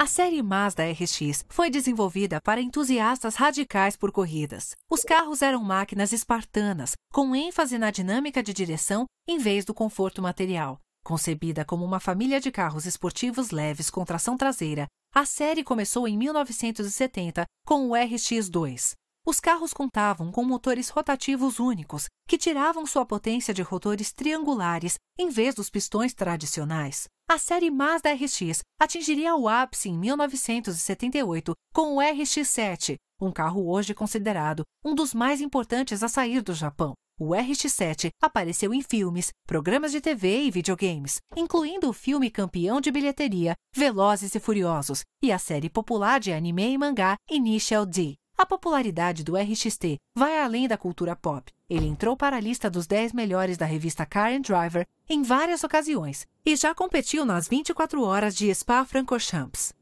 A série Mazda RX foi desenvolvida para entusiastas radicais por corridas. Os carros eram máquinas espartanas, com ênfase na dinâmica de direção em vez do conforto material. Concebida como uma família de carros esportivos leves com tração traseira, a série começou em 1970 com o RX2. Os carros contavam com motores rotativos únicos, que tiravam sua potência de rotores triangulares em vez dos pistões tradicionais. A série Mazda RX atingiria o ápice em 1978 com o RX-7, um carro hoje considerado um dos mais importantes a sair do Japão. O RX-7 apareceu em filmes, programas de TV e videogames, incluindo o filme campeão de bilheteria Velozes e Furiosos e a série popular de anime e mangá Initial D. A popularidade do RXT vai além da cultura pop. Ele entrou para a lista dos 10 melhores da revista Car and Driver em várias ocasiões e já competiu nas 24 horas de Spa-Francorchamps.